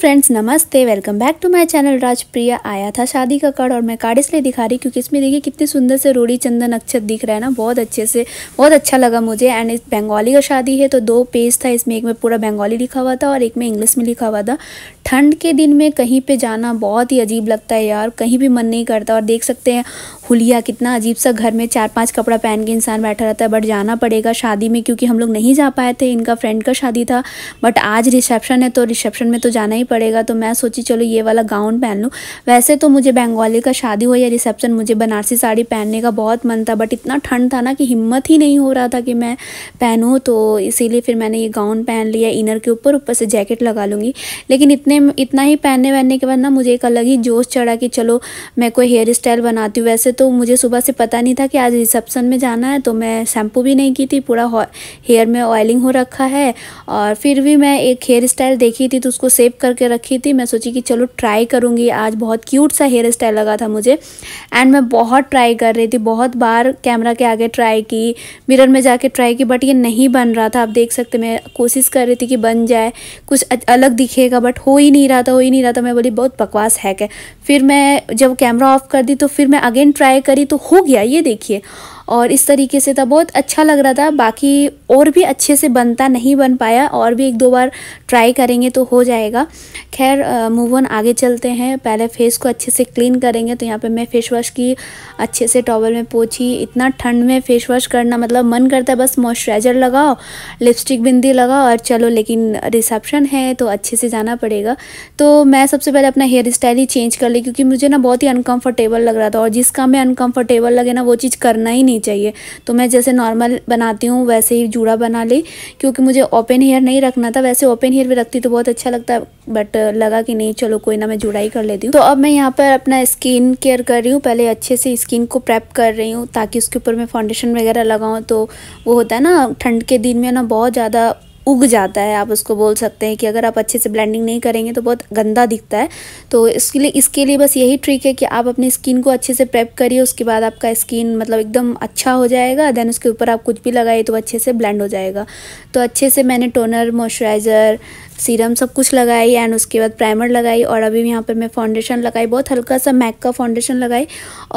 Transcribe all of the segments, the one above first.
friends नमस्ते welcome back to my channel Rajpriya आया था शादी का कार्ड और मैं कार्ड इसलिए दिखा रही क्योंकि इसमें देखिए कितनी सुंदर से रोड़ी चंदन अक्षत दिख रहा है ना बहुत अच्छे से बहुत अच्छा लगा मुझे एंड इस बंगाली का शादी है तो दो पेज था इसमें एक में पूरा बंगाली लिखा हुआ था और एक में इंग्लिश में लिखा हुआ था ठंड के दिन में कहीं पर जाना बहुत ही अजीब लगता है यार कहीं भी मन नहीं करता और देख सकते हैं हुलिया कितना अजीब सा घर में चार पांच कपड़ा पहन के इंसान बैठा रहता है बट जाना पड़ेगा शादी में क्योंकि हम लोग नहीं जा पाए थे इनका फ्रेंड का शादी था बट आज रिसेप्शन है तो रिसेप्शन में तो जाना ही पड़ेगा तो मैं सोची चलो ये वाला गाउन पहन लूँ वैसे तो मुझे बंगाली का शादी हो या रिसेप्शन मुझे बनारसी साड़ी पहनने का बहुत मन था बट इतना ठंड था ना कि हिम्मत ही नहीं हो रहा था कि मैं पहनूँ तो इसीलिए फिर मैंने ये गाउन पहन लिया इनर के ऊपर ऊपर से जैकेट लगा लूँगी लेकिन इतने इतना ही पहनने वहनने के बाद ना मुझे एक अलग ही जोश चढ़ा कि चलो मैं कोई हेयर स्टाइल बनाती हूँ वैसे तो मुझे सुबह से पता नहीं था कि आज रिसेप्शन में जाना है तो मैं शैम्पू भी नहीं की थी पूरा हेयर में ऑयलिंग हो रखा है और फिर भी मैं एक हेयर स्टाइल देखी थी तो उसको सेव करके रखी थी मैं सोची कि चलो ट्राई करूँगी आज बहुत क्यूट सा हेयर स्टाइल लगा था मुझे एंड मैं बहुत ट्राई कर रही थी बहुत बार कैमरा के आगे ट्राई की मिरर में जाके ट्राई की बट ये नहीं बन रहा था आप देख सकते मैं कोशिश कर रही थी कि बन जाए कुछ अलग दिखेगा बट हो ही नहीं रहा था हो ही नहीं रहा था मैं बोली बहुत बकवास हैक है फिर मैं जब कैमरा ऑफ कर दी तो फिर मैं अगेन ट्राई ट्राई करी तो हो गया ये देखिए और इस तरीके से था बहुत अच्छा लग रहा था बाकी और भी अच्छे से बनता नहीं बन पाया और भी एक दो बार ट्राई करेंगे तो हो जाएगा खैर मूव ऑन आगे चलते हैं पहले फेस को अच्छे से क्लीन करेंगे तो यहाँ पे मैं फेस वॉश की अच्छे से टॉवल में पोछी इतना ठंड में फेस वॉश करना मतलब मन करता है बस मॉइस्चराइज़र लगाओ लिपस्टिक बिंदी लगाओ और चलो लेकिन रिसेप्शन है तो अच्छे से जाना पड़ेगा तो मैं सबसे पहले अपना हेयर स्टाइल ही चेंज कर ली क्योंकि मुझे ना बहुत ही अनकम्फर्टेबल लग रहा था और जिस काम में अनकम्फर्टेबल लगे ना वो चीज़ करना ही नहीं नहीं चाहिए तो मैं जैसे नॉर्मल बनाती हूँ वैसे ही जूड़ा बना ली क्योंकि मुझे ओपन हेयर नहीं रखना था वैसे ओपन हेयर भी रखती तो बहुत अच्छा लगता बट लगा कि नहीं चलो कोई ना मैं जूड़ा ही कर लेती हूँ तो अब मैं यहाँ पर अपना स्किन केयर कर रही हूँ पहले अच्छे से स्किन को प्रेप कर रही हूँ ताकि उसके ऊपर मैं फाउंडेशन वगैरह लगाऊँ तो वो होता है ना ठंड के दिन में ना बहुत ज़्यादा उग जाता है आप उसको बोल सकते हैं कि अगर आप अच्छे से ब्लेंडिंग नहीं करेंगे तो बहुत गंदा दिखता है तो इसके लिए इसके लिए बस यही ट्रिक है कि आप अपनी स्किन को अच्छे से प्रेप करिए उसके बाद आपका स्किन मतलब एकदम अच्छा हो जाएगा देन उसके ऊपर आप कुछ भी लगाइए तो अच्छे से ब्लेंड हो जाएगा तो अच्छे से मैंने टोनर मॉइस्चराइज़र सीरम सब कुछ लगाई एंड उसके बाद प्राइमर लगाई और अभी यहाँ पर मैं फाउंडेशन लगाई बहुत हल्का सा मैक का फाउंडेशन लगाई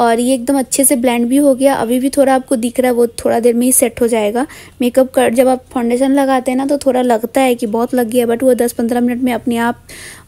और ये एकदम अच्छे से ब्लेंड भी हो गया अभी भी थोड़ा आपको दिख रहा है वो थोड़ा देर में ही सेट हो जाएगा मेकअप कर जब आप फाउंडेशन लगाते हैं ना तो थोड़ा लगता है कि बहुत लग गया बट वो दस पंद्रह मिनट में अपने आप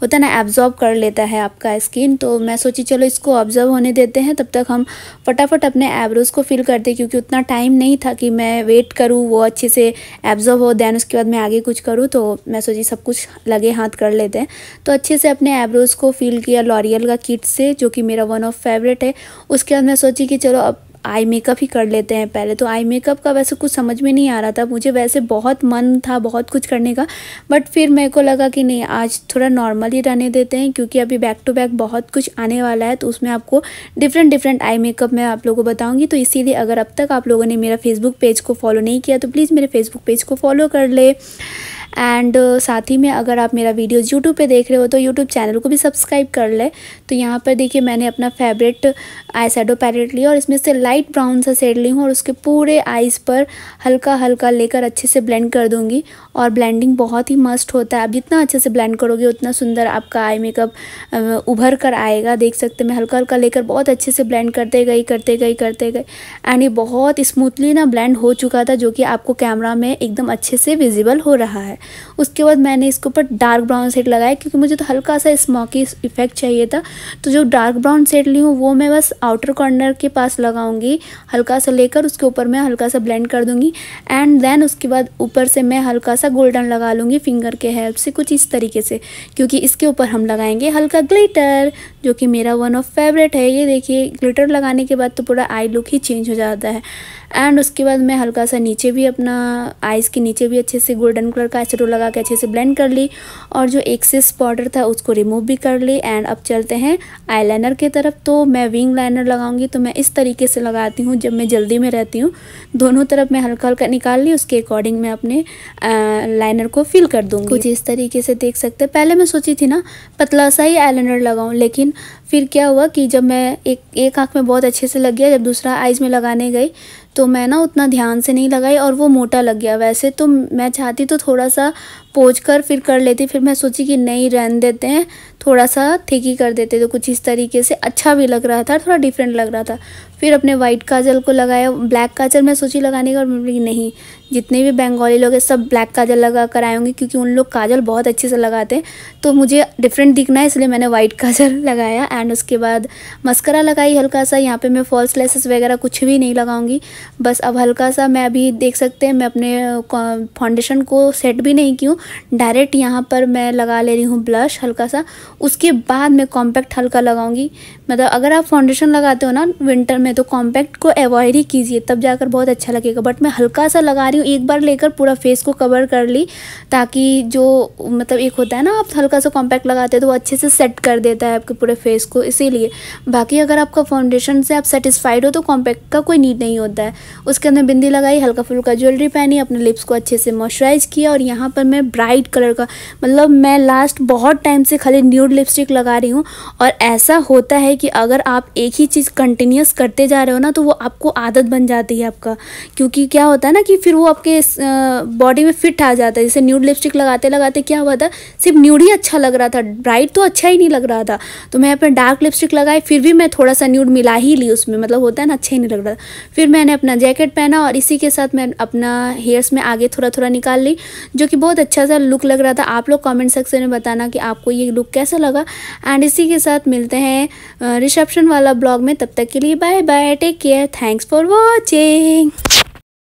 होता है ना एब्जॉर्ब कर लेता है आपका स्किन तो मैं सोची चलो इसको ऑब्जर्व होने देते हैं तब तक हम फटाफट अपने एब्रोज़ को फिल करते क्योंकि उतना टाइम नहीं था कि मैं वेट करूँ वो अच्छे से एब्जॉर्व हो दैन उसके बाद मैं आगे कुछ करूँ तो मैं सोची सब कुछ कुछ लगे हाथ कर लेते हैं तो अच्छे से अपने आईब्रोज़ को फील किया लॉरियल का किट से जो कि मेरा वन ऑफ फेवरेट है उसके बाद मैं सोची कि चलो अब आई मेकअप ही कर लेते हैं पहले तो आई मेकअप का वैसे कुछ समझ में नहीं आ रहा था मुझे वैसे बहुत मन था बहुत कुछ करने का बट फिर मेरे को लगा कि नहीं आज थोड़ा नॉर्मल ही रहने देते हैं क्योंकि अभी बैक टू बैक बहुत कुछ आने वाला है तो उसमें आपको डिफरेंट डिफरेंट आई मेकअप मैं आप लोगों को बताऊँगी तो इसीलिए अगर अब तक आप लोगों ने मेरा फेसबुक पेज को फॉलो नहीं किया तो प्लीज़ मेरे फेसबुक पेज को फॉलो कर ले एंड uh, साथ ही में अगर आप मेरा वीडियोज़ यूट्यूब पे देख रहे हो तो यूट्यूब चैनल को भी सब्सक्राइब कर ले तो यहाँ पर देखिए मैंने अपना फेवरेट आई सैडो पैलेट लिया और इसमें से लाइट ब्राउन सा सेड ली हूँ और उसके पूरे आइज़ पर हल्का हल्का लेकर अच्छे से ब्लेंड कर दूँगी और ब्लेंडिंग बहुत ही मस्त होता है आप जितना अच्छे से ब्लेंड करोगे उतना सुंदर आपका आई मेकअप uh, उभर कर आएगा देख सकते मैं हल्का हल्का लेकर बहुत अच्छे से ब्लेंड करते गई करते गई करते गए एंड ये बहुत स्मूथली ना ब्लेंड हो चुका था जो कि आपको कैमरा में एकदम अच्छे से विजिबल हो रहा है उसके बाद मैंने इसके ऊपर डार्क ब्राउन सेट लगाया क्योंकि मुझे तो हल्का सा स्मोकी इफेक्ट चाहिए था तो जो डार्क ब्राउन सेट ली हूँ वो मैं बस आउटर कॉर्नर के पास लगाऊंगी हल्का सा लेकर उसके ऊपर मैं हल्का सा ब्लेंड कर दूँगी एंड देन उसके बाद ऊपर से मैं हल्का सा गोल्डन लगा लूँगी फिंगर के हेल्प से कुछ इस तरीके से क्योंकि इसके ऊपर हम लगाएंगे हल्का ग्लिटर जो कि मेरा वन ऑफ फेवरेट है ये देखिए ग्लिटर लगाने के बाद तो पूरा आई लुक ही चेंज हो जाता है एंड उसके बाद मैं हल्का सा नीचे भी अपना आइज़ के नीचे भी अच्छे से गोल्डन कलर का aceto लगा के अच्छे से ब्लेंड कर ली और जो एक्सेस पाउडर था उसको रिमूव भी कर ली एंड अब चलते हैं आईलाइनर की तरफ तो मैं विंग लाइनर लगाऊंगी तो मैं इस तरीके से लगाती हूँ जब मैं जल्दी में रहती हूँ दोनों तरफ मैं हल्का हल्का निकाल ली उसके अकॉर्डिंग मैं अपने लाइनर को फिल कर दूँगी कुछ इस तरीके से देख सकते हैं पहले मैं सोची थी ना पतला सा ही आईलाइनर लगाऊँ लेकिन फिर क्या हुआ कि जब मैं एक एक आँख में बहुत अच्छे से लग गया जब दूसरा आइज़ में लगाने गई तो मैं ना उतना ध्यान से नहीं लगाई और वो मोटा लग गया वैसे तो मैं चाहती तो थोड़ा सा पोच कर फिर कर लेती फिर मैं सोची कि नहीं रहन देते हैं थोड़ा सा ठीकी कर देते तो कुछ इस तरीके से अच्छा भी लग रहा था थोड़ा डिफरेंट लग रहा था फिर अपने वाइट काजल को लगाया ब्लैक काजल मैं सोची लगाने का नहीं जितने भी बंगाली लोग हैं सब ब्लैक काजल लगा कर आए होंगे क्योंकि उन लोग काजल बहुत अच्छे से लगाते हैं तो मुझे डिफरेंट दिखना है इसलिए मैंने वाइट काजल लगाया एंड उसके बाद मस्करा लगाई हल्का सा यहाँ पे मैं फॉल्स लेसेस वगैरह कुछ भी नहीं लगाऊंगी बस अब हल्का सा मैं अभी देख सकते हैं मैं अपने फाउंडेशन को सेट भी नहीं की हूँ डायरेक्ट यहाँ पर मैं लगा ले रही हूँ ब्लश हल्का सा उसके बाद मैं कॉम्पैक्ट हल्का लगाऊंगी मतलब अगर आप फाउंडेशन लगाते हो ना विंटर में तो कॉम्पैक्ट को अवॉइड ही कीजिए तब जाकर बहुत अच्छा लगेगा बट मैं हल्का सा लगा रही एक बार लेकर पूरा फेस को कवर कर ली ताकि जो मतलब एक होता है ना आप हल्का सा कॉम्पैक्ट लगाते हैं तो वो अच्छे से सेट कर देता है आपके पूरे फेस को इसीलिए बाकी अगर आपका फाउंडेशन से आप सेटिस्फाइड हो तो कॉम्पैक्ट का कोई नीड नहीं होता है उसके अंदर बिंदी लगाई हल्का फुल्का ज्वेलरी पहनी अपने लिप्स को अच्छे से मॉइस्चराइज किया और यहाँ पर मैं ब्राइट कलर का मतलब मैं लास्ट बहुत टाइम से खाली न्यूड लिपस्टिक लगा रही हूँ और ऐसा होता है कि अगर आप एक ही चीज़ कंटिन्यूस करते जा रहे हो ना तो वो आपको आदत बन जाती है आपका क्योंकि क्या होता है ना कि फिर वो आपके बॉडी में फिट आ जाता है जैसे न्यूड लिपस्टिक लगाते लगाते क्या हुआ था सिर्फ न्यूड ही अच्छा लग रहा था ब्राइट तो अच्छा ही नहीं लग रहा था तो मैं अपना डार्क लिपस्टिक लगाई फिर भी मैं थोड़ा सा न्यूड मिला ही ली उसमें मतलब होता है ना अच्छा ही नहीं लग रहा था फिर मैंने अपना जैकेट पहना और इसी के साथ मैं अपना हेयर्स में आगे थोड़ा थोड़ा निकाल ली जो कि बहुत अच्छा सा लुक लग रहा था आप लोग कॉमेंट सेक्शन में बताना कि आपको ये लुक कैसा लगा एंड इसी के साथ मिलते हैं रिसेप्शन वाला ब्लॉग में तब तक के लिए bye bye take care thanks for watching